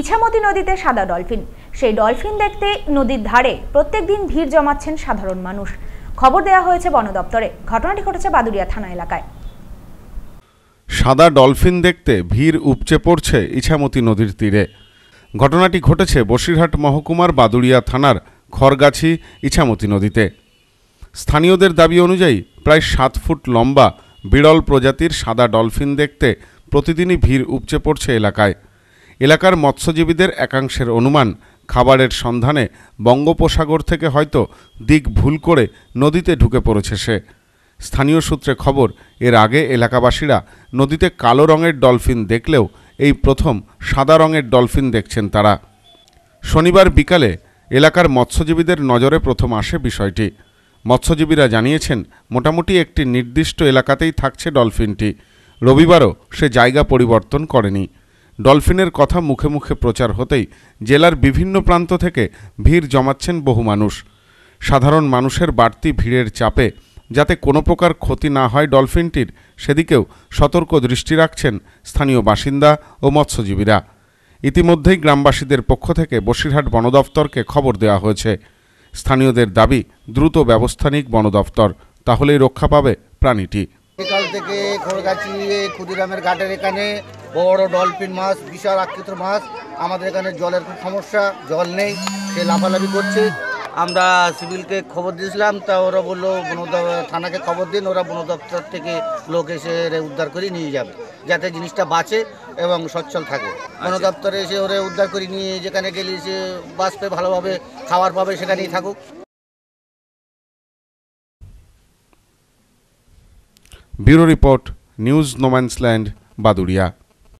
ইছামতি নদীতে সাদা ডলফিন সেই ডলফিন দেখতে নদীর ধারে প্রত্যেক দিন ভিড় জমাচ্ছেন সাধারণ মানুষ খবর দেয়া হয়েছে বন দপ্তরে ঘটনাটি ঘটেছে বাদুরিয়া থানা এলাকায় সাদা ডলফিন দেখতে ভিড় উপচে পড়ছে ইছামতি নদীর তীরে ঘটনাটি ঘটেছে বসিরহাট মহকুমার বাদুরিয়া থানার খড়গাছি ইছামতি নদীতে স্থানীয়দের দাবি অনুযায়ী প্রায় সাত ফুট লম্বা বিরল প্রজাতির সাদা ডলফিন দেখতে প্রতিদিনই ভিড় উপচে পড়ছে এলাকায় এলাকার মৎস্যজীবীদের একাংশের অনুমান খাবারের সন্ধানে বঙ্গোপসাগর থেকে হয়তো দিক ভুল করে নদীতে ঢুকে পড়েছে সে স্থানীয় সূত্রে খবর এর আগে এলাকাবাসীরা নদীতে কালো রঙের ডলফিন দেখলেও এই প্রথম সাদা রঙের ডলফিন দেখছেন তারা শনিবার বিকালে এলাকার মৎস্যজীবীদের নজরে প্রথম আসে বিষয়টি মৎস্যজীবীরা জানিয়েছেন মোটামুটি একটি নির্দিষ্ট এলাকাতেই থাকছে ডলফিনটি রবিবারও সে জায়গা পরিবর্তন করেনি ডলফিনের কথা মুখে মুখে প্রচার হতেই জেলার বিভিন্ন প্রান্ত থেকে ভিড় জমাচ্ছেন বহু মানুষ সাধারণ মানুষের বাড়তি ভিড়ের চাপে যাতে কোনো প্রকার ক্ষতি না হয় ডলফিনটির সেদিকেও সতর্ক দৃষ্টি রাখছেন স্থানীয় বাসিন্দা ও মৎস্যজীবীরা ইতিমধ্যেই গ্রামবাসীদের পক্ষ থেকে বসিরহাট বন দফতরকে খবর দেওয়া হয়েছে স্থানীয়দের দাবি দ্রুত ব্যবস্থা নিক বন দফতর তাহলেই রক্ষা পাবে প্রাণীটি থেকে ক্ষুদিরামের ঘাটের এখানে বড় ডলফিন মাছ বিশাল আকৃতির মাছ আমাদের এখানে জলের খুব সমস্যা জল নেই সে লাফালাফি করছে আমরা সিভিলকে খবর দিয়েছিলাম তা ওরা বললো বন থানাকে খবর দিন ওরা বন দপ্তর থেকে লোক এসে উদ্ধার করে নিয়ে যাবে যাতে জিনিসটা বাঁচে এবং সচ্ছল থাকে বন আচ্ছা। দপ্তরে এসে ওরে উদ্ধার করে নিয়ে যেখানে গেলে সে বাঁচবে ভালোভাবে খাওয়ার পাবে সেখানেই থাকুক bureau report news no man's land Baduria